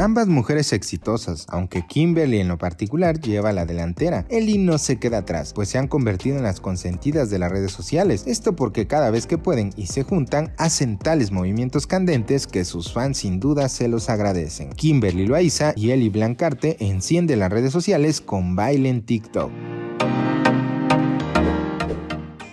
Ambas mujeres exitosas, aunque Kimberly en lo particular lleva la delantera, Ellie no se queda atrás, pues se han convertido en las consentidas de las redes sociales. Esto porque cada vez que pueden y se juntan, hacen tales movimientos candentes que sus fans sin duda se los agradecen. Kimberly Loaiza y Ellie Blancarte enciende las redes sociales con baile en TikTok.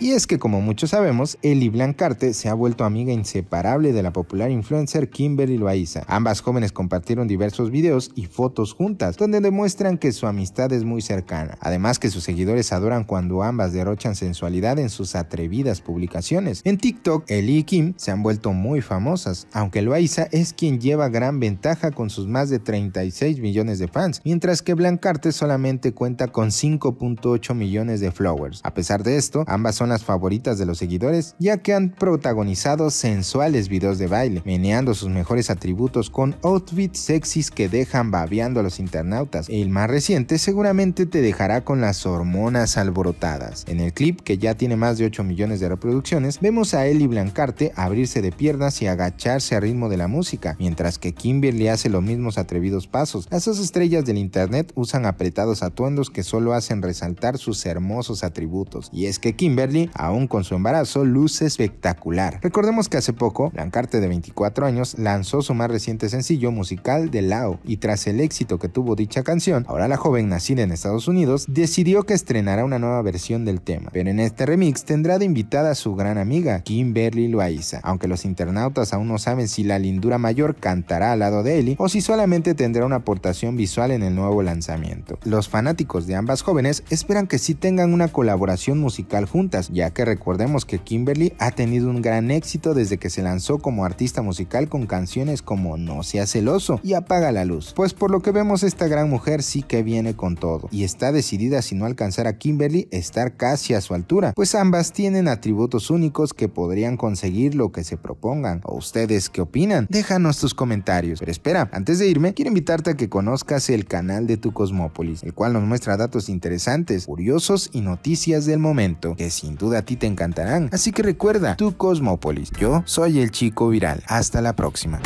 Y es que como muchos sabemos, Eli Blancarte se ha vuelto amiga inseparable de la popular influencer Kimberly Loaiza. Ambas jóvenes compartieron diversos videos y fotos juntas, donde demuestran que su amistad es muy cercana. Además que sus seguidores adoran cuando ambas derrochan sensualidad en sus atrevidas publicaciones. En TikTok, Eli y Kim se han vuelto muy famosas, aunque Loaiza es quien lleva gran ventaja con sus más de 36 millones de fans, mientras que Blancarte solamente cuenta con 5.8 millones de followers. A pesar de esto, ambas son las favoritas de los seguidores, ya que han protagonizado sensuales videos de baile, meneando sus mejores atributos con outfits sexys que dejan babeando a los internautas. El más reciente seguramente te dejará con las hormonas alborotadas. En el clip, que ya tiene más de 8 millones de reproducciones, vemos a y Blancarte abrirse de piernas y agacharse al ritmo de la música, mientras que Kimberly hace los mismos atrevidos pasos. Las dos estrellas del internet usan apretados atuendos que solo hacen resaltar sus hermosos atributos. Y es que Kimberly aún con su embarazo, luce espectacular. Recordemos que hace poco, Lancarte de 24 años lanzó su más reciente sencillo musical de Lao y tras el éxito que tuvo dicha canción, ahora la joven nacida en Estados Unidos decidió que estrenará una nueva versión del tema, pero en este remix tendrá de invitada a su gran amiga Kimberly Loaiza, aunque los internautas aún no saben si la lindura mayor cantará al lado de Ellie o si solamente tendrá una aportación visual en el nuevo lanzamiento. Los fanáticos de ambas jóvenes esperan que sí tengan una colaboración musical juntas, ya que recordemos que Kimberly ha tenido un gran éxito desde que se lanzó como artista musical con canciones como No seas celoso y Apaga la luz. Pues por lo que vemos esta gran mujer sí que viene con todo y está decidida si no alcanzar a Kimberly estar casi a su altura, pues ambas tienen atributos únicos que podrían conseguir lo que se propongan. ¿O ustedes qué opinan? Déjanos tus comentarios. Pero espera, antes de irme, quiero invitarte a que conozcas el canal de tu Cosmópolis, el cual nos muestra datos interesantes, curiosos y noticias del momento, que sin duda a ti te encantarán. Así que recuerda, tu Cosmópolis, yo soy el chico viral. Hasta la próxima.